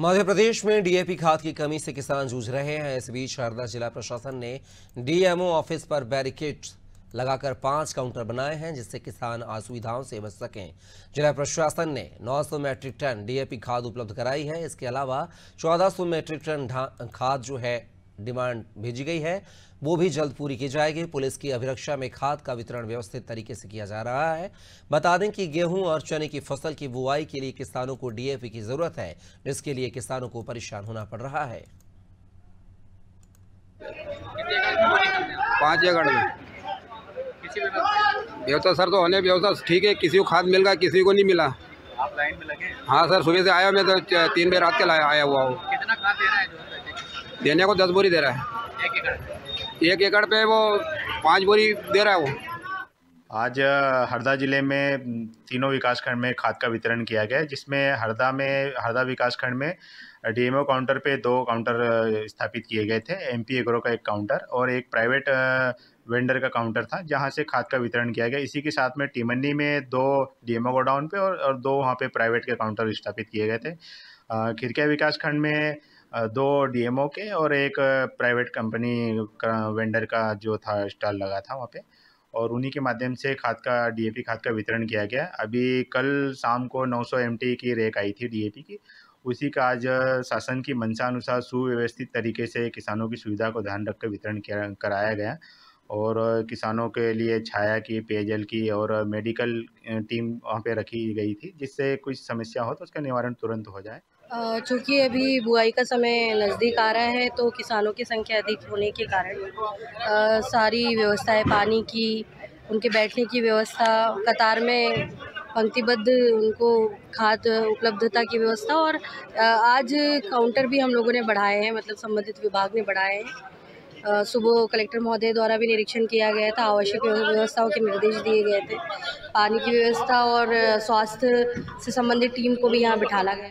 मध्य प्रदेश में डीएपी खाद की कमी से किसान जूझ रहे हैं इस बीच हरदा जिला प्रशासन ने डीएमओ ऑफिस पर बैरिकेड लगाकर पांच काउंटर बनाए हैं जिससे किसान असुविधाओं से बच सकें जिला प्रशासन ने 900 मैट्रिक टन डीएपी खाद उपलब्ध कराई है इसके अलावा 1400 मैट्रिक टन खाद जो है डिमांड भेजी गई है वो भी जल्द पूरी की जाएगी पुलिस की अभिरक्षा में खाद का वितरण व्यवस्थित तरीके से किया जा रहा है बता दें कि गेहूं और चने की फसल की बुआई के लिए किसानों को डीएपी की जरूरत है जिसके लिए किसानों को परेशान होना पड़ रहा है एकड़ व्यवस्था सर तो होने व्यवस्था तो ठीक है किसी को खाद मिल गया किसी को नहीं मिला आप लाइन में लगे हाँ सर सुबह से आया मैं तो तीन बजे रात के लाया आया हुआ हूँ कितना खाद दे रहा है देने को दस बोरी दे रहा है एक एकड़ एक एकड़ पे वो पाँच बोरी दे रहा है वो आज हरदा ज़िले में तीनों विकासखंड में खाद का वितरण किया गया जिसमें हरदा में हरदा विकासखंड में डीएमओ काउंटर पे दो काउंटर स्थापित किए गए थे एमपी एग्रो का एक काउंटर और एक प्राइवेट वेंडर का काउंटर था जहां से खाद का वितरण किया गया इसी के साथ में टीमन्नी में दो डीएमओ गोडाउन पे और, और दो वहां पे प्राइवेट के काउंटर स्थापित किए गए थे खिरकिया विकास खंड में दो डीएमओ के और एक प्राइवेट कंपनी का वेंडर का जो था स्टॉल लगा था वहाँ पे और उन्हीं के माध्यम से खाद का डीएपी खाद का वितरण किया गया अभी कल शाम को 900 एमटी की रेक आई थी डीएपी की उसी का आज शासन की मंशानुसार सुव्यवस्थित तरीके से किसानों की सुविधा को ध्यान रखकर वितरण कराया गया और किसानों के लिए छाया की पेयजल की और मेडिकल टीम वहाँ पे रखी गई थी जिससे कुछ समस्या हो तो उसका निवारण तुरंत हो जाए चूँकि अभी बुआई का समय नज़दीक आ रहा है तो किसानों की संख्या अधिक होने के कारण सारी व्यवस्थाएं पानी की उनके बैठने की व्यवस्था कतार में पंक्तिबद्ध उनको खाद उपलब्धता की व्यवस्था और आज काउंटर भी हम लोगों ने बढ़ाए हैं मतलब संबंधित विभाग ने बढ़ाए हैं सुबह कलेक्टर महोदय द्वारा भी निरीक्षण किया गया था आवश्यक व्यवस्थाओं के निर्देश दिए गए थे पानी की व्यवस्था और स्वास्थ्य से संबंधित टीम को भी यहाँ बिठाला गया